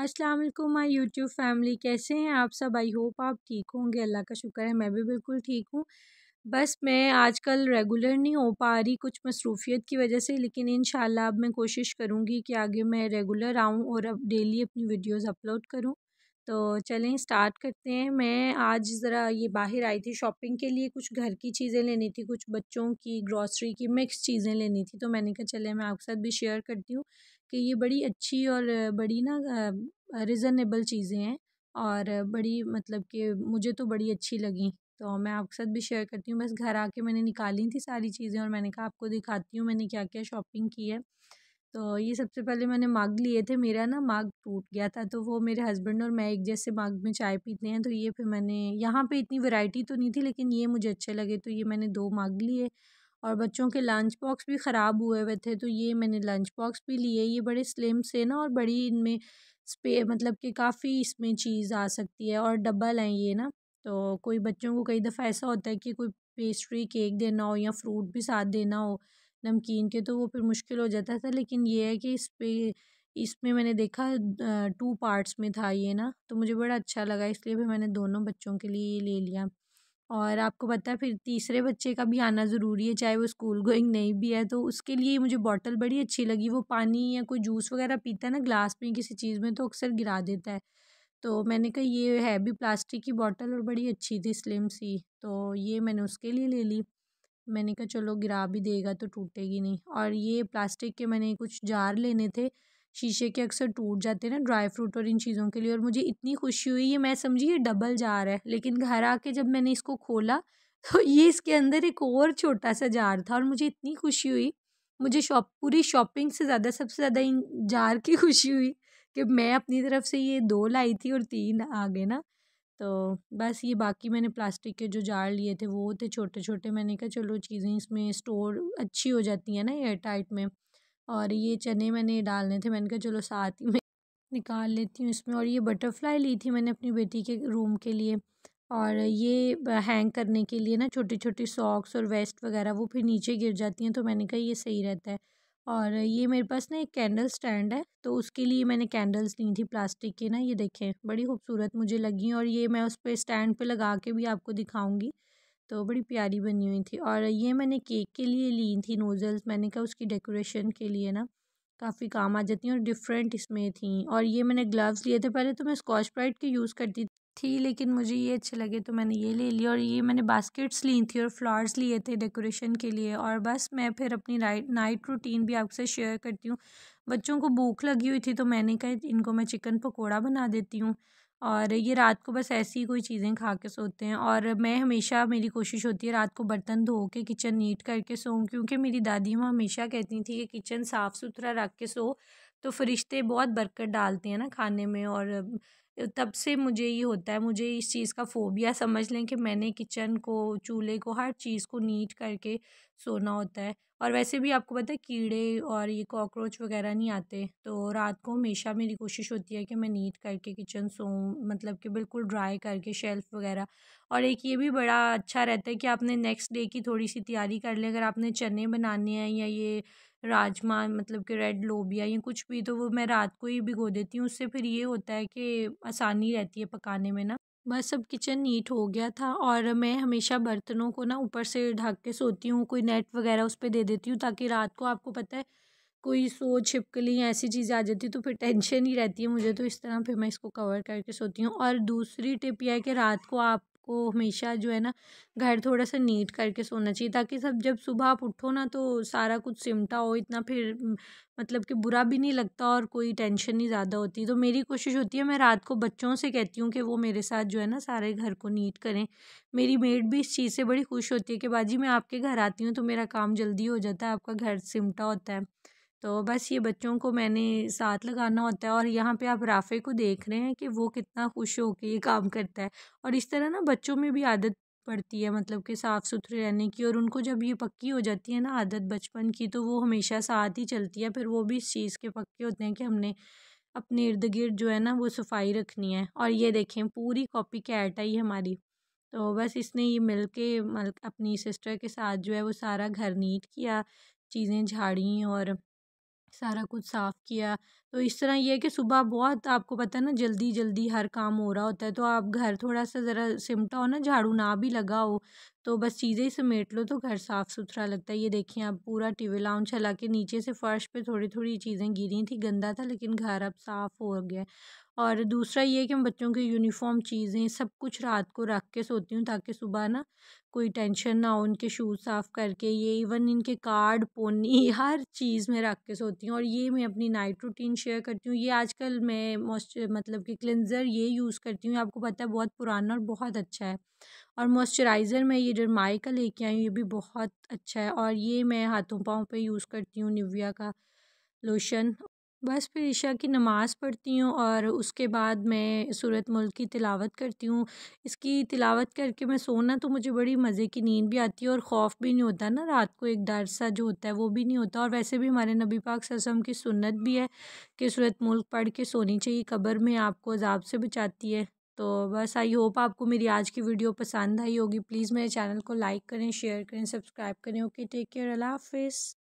अस्सलाम वालेकुम my YouTube family कैसे हैं आप सब आई होप आप ठीक होंगे अल्लाह का शुक्र है मैं भी बिल्कुल ठीक हूँ बस मैं आजकल रेगुलर नहीं हो पा रही कुछ मसरूफियत की वजह से लेकिन इन अब मैं कोशिश करूँगी कि आगे मैं रेगुलर आऊँ और अब डेली अपनी वीडियोज़ अपलोड करूँ तो चलें स्टार्ट करते हैं मैं आज ज़रा ये बाहर आई थी शॉपिंग के लिए कुछ घर की चीज़ें लेनी थी कुछ बच्चों की ग्रॉसरी की मिक्स चीज़ें लेनी थी तो मैंने कहा चले मैं आपके साथ भी शेयर करती हूँ कि ये बड़ी अच्छी और बड़ी ना रिज़नेबल चीज़ें हैं और बड़ी मतलब कि मुझे तो बड़ी अच्छी लगी तो मैं आपके साथ भी शेयर करती हूँ बस घर आके मैंने निकाली थी सारी चीज़ें और मैंने कहा आपको दिखाती हूँ मैंने क्या क्या शॉपिंग की है तो ये सबसे पहले मैंने मग लिए थे मेरा ना मग टूट गया था तो वो मेरे हस्बैंड और मैं एक जैसे मग में चाय पीते हैं तो ये फिर मैंने यहाँ पे इतनी वैरायटी तो नहीं थी लेकिन ये मुझे अच्छे लगे तो ये मैंने दो मग लिए और बच्चों के लंच बॉक्स भी ख़राब हुए हुए थे तो ये मैंने लंच बॉक्स भी लिए ये बड़े स्लिम से ना और बड़ी इनमें स्पे मतलब कि काफ़ी इसमें चीज़ आ सकती है और डबल हैं ये ना तो कोई बच्चों को कई दफ़ा ऐसा होता है कि कोई पेस्ट्री केक देना हो या फ्रूट भी साथ देना हो नमकीन के तो वो फिर मुश्किल हो जाता था लेकिन ये है कि इस पर इसमें मैंने देखा टू पार्ट्स में था ये ना तो मुझे बड़ा अच्छा लगा इसलिए भी मैंने दोनों बच्चों के लिए ये ले लिया और आपको पता है फिर तीसरे बच्चे का भी आना ज़रूरी है चाहे वो स्कूल गोइंग नहीं भी है तो उसके लिए मुझे बॉटल बड़ी अच्छी लगी वो पानी या कोई जूस वगैरह पीता है ना ग्लास में किसी चीज़ में तो अक्सर गिरा देता है तो मैंने कहा ये है भी प्लास्टिक की बॉटल और बड़ी अच्छी थी स्लिम सी तो ये मैंने उसके लिए ले ली मैंने कहा चलो गिरा भी देगा तो टूटेगी नहीं और ये प्लास्टिक के मैंने कुछ जार लेने थे शीशे के अक्सर टूट जाते हैं ना ड्राई फ्रूट और इन चीज़ों के लिए और मुझे इतनी खुशी हुई ये मैं समझी ये डबल जार है लेकिन घर आके जब मैंने इसको खोला तो ये इसके अंदर एक और छोटा सा जार था और मुझे इतनी खुशी हुई मुझे शॉप पूरी शॉपिंग से ज़्यादा सबसे ज़्यादा इन जार की खुशी हुई कि मैं अपनी तरफ से ये दो लाई थी और तीन आ गए ना तो बस ये बाकी मैंने प्लास्टिक के जो जार लिए थे वो थे छोटे छोटे मैंने कहा चलो चीज़ें इसमें स्टोर अच्छी हो जाती हैं ना एयर टाइट में और ये चने मैंने डालने थे मैंने कहा चलो साथ ही में निकाल लेती हूँ इसमें और ये बटरफ्लाई ली थी मैंने अपनी बेटी के रूम के लिए और ये हैंग करने के लिए ना छोटी छोटी सॉक्स और वेस्ट वगैरह वो फिर नीचे गिर जाती हैं तो मैंने कहा ये सही रहता है और ये मेरे पास ना एक कैंडल स्टैंड है तो उसके लिए मैंने कैंडल्स ली थी प्लास्टिक के ना ये देखें बड़ी खूबसूरत मुझे लगी और ये मैं उस पर स्टैंड पे लगा के भी आपको दिखाऊंगी तो बड़ी प्यारी बनी हुई थी और ये मैंने केक के लिए ली थी नोज़ल्स मैंने कहा उसकी डेकोरेशन के लिए ना काफ़ी काम आ जाती हैं और डिफरेंट इसमें थी और ये मैंने ग्लव्स लिए थे पहले तो मैं स्कॉच ब्राइट के यूज़ करती थी लेकिन मुझे ये अच्छे लगे तो मैंने ये ले लिया और ये मैंने बास्केट्स ली थी और फ्लावर्स लिए थे डेकोरेशन के लिए और बस मैं फिर अपनी नाइट रूटीन भी आपसे शेयर करती हूँ बच्चों को भूख लगी हुई थी तो मैंने कहा इनको मैं चिकन पकौड़ा बना देती हूँ और ये रात को बस ऐसी ही कोई चीज़ें खा के सोते हैं और मैं हमेशा मेरी कोशिश होती है रात को बर्तन धो के किचन नीट करके सोऊं क्योंकि मेरी दादी माँ हमेशा कहती थी कि किचन साफ़ सुथरा रख के सो तो फरिश्ते बहुत बरकत डालते हैं ना खाने में और तब से मुझे ये होता है मुझे इस चीज़ का फ़ोबिया समझ लें कि मैंने किचन को चूल्हे को हर चीज़ को नीट करके सोना होता है और वैसे भी आपको पता है कीड़े और ये कॉकरोच वगैरह नहीं आते तो रात को हमेशा मेरी कोशिश होती है कि मैं नीट करके किचन सोऊं मतलब कि बिल्कुल ड्राई करके शेल्फ़ वगैरह और एक ये भी बड़ा अच्छा रहता है कि आपने नेक्स्ट डे की थोड़ी सी तैयारी कर ले अगर आपने चने बनाने हैं या ये राजमा मतलब कि रेड लोबिया या कुछ भी तो वो मैं रात को ही भिगो देती हूँ उससे फिर ये होता है कि आसानी रहती है पकाने में ना बस सब किचन नीट हो गया था और मैं हमेशा बर्तनों को ना ऊपर से ढक के सोती हूँ कोई नेट वगैरह उस पर दे देती हूँ ताकि रात को आपको पता है कोई सो छिपकली ऐसी चीज़ें आ जाती तो फिर टेंशन ही रहती है मुझे तो इस तरह फिर मैं इसको कवर करके सोती हूँ और दूसरी टिप यह है कि रात को आप आपको हमेशा जो है ना घर थोड़ा सा नीट करके सोना चाहिए ताकि सब जब सुबह आप उठो ना तो सारा कुछ सिमटा हो इतना फिर मतलब कि बुरा भी नहीं लगता और कोई टेंशन नहीं ज़्यादा होती तो मेरी कोशिश होती है मैं रात को बच्चों से कहती हूँ कि वो मेरे साथ जो है ना सारे घर को नीट करें मेरी मेड भी इस चीज़ से बड़ी खुश होती है कि बाजी मैं आपके घर आती हूँ तो मेरा काम जल्दी हो जाता है आपका घर सिमटा होता है तो बस ये बच्चों को मैंने साथ लगाना होता है और यहाँ पे आप राफ़े को देख रहे हैं कि वो कितना खुश के ये काम करता है और इस तरह ना बच्चों में भी आदत पड़ती है मतलब कि साफ़ सुथरे रहने की और उनको जब ये पक्की हो जाती है ना आदत बचपन की तो वो हमेशा साथ ही चलती है फिर वो भी इस चीज़ के पक्के होते हैं कि हमने अपने इर्द गिर्द जो है ना वो सफाई रखनी है और ये देखें पूरी कॉपी कैट आई हमारी तो बस इसने ये मिल के अपनी सिस्टर के साथ जो है वो सारा घर नीट किया चीज़ें झाड़ी और सारा कुछ साफ किया तो इस तरह ये है कि सुबह बहुत आपको पता है ना जल्दी जल्दी हर काम हो रहा होता है तो आप घर थोड़ा सा ज़रा सिमटा हो ना झाड़ू ना भी लगा हो तो बस चीज़ें ही समेट लो तो घर साफ़ सुथरा लगता है ये देखिए आप पूरा टी वी चला के नीचे से फ़र्श पे थोड़ी थोड़ी चीज़ें गिरी थी गंदा था लेकिन घर अब साफ़ हो गया और दूसरा ये कि मैं बच्चों के यूनिफॉर्म चीज़ें सब कुछ रात को रख के सोती हूँ ताकि सुबह ना कोई टेंशन ना हो उनके शूज़ साफ़ करके ये इवन इनके कार्ड पोनी हर चीज़ में रख के सोती हूँ और ये मैं अपनी नाइट रूटीन शेयर करती हूँ ये आजकल मैं मॉइस्चर मतलब कि क्लिनज़र ये यूज़ करती हूँ आपको पता है बहुत पुराना और बहुत अच्छा है और मॉइस्चराइज़र मैं ये डरमाई का लेके आई हूँ ये भी बहुत अच्छा है और ये मैं हाथों पाँव पे यूज़ करती हूँ निविया का लोशन बस फिर ईशा की नमाज़ पढ़ती हूँ और उसके बाद मैं सूरत मुल्क की तिलावत करती हूँ इसकी तिलावत करके मैं सोना तो मुझे बड़ी मज़े की नींद भी आती है और खौफ भी नहीं होता ना रात को एक डर सा जो होता है वो भी नहीं होता और वैसे भी हमारे नबी पाक ससम की सुन्नत भी है कि सूरत मुल्क पढ़ के सोनी चाहिए कब्र में आपको अजाब से बचाती है तो बस आई होप आपको मेरी आज की वीडियो पसंद आई होगी प्लीज़ मेरे चैनल को लाइक करें शेयर करें सब्सक्राइब करें ओके टेक केयर अल्लाह हाफिज़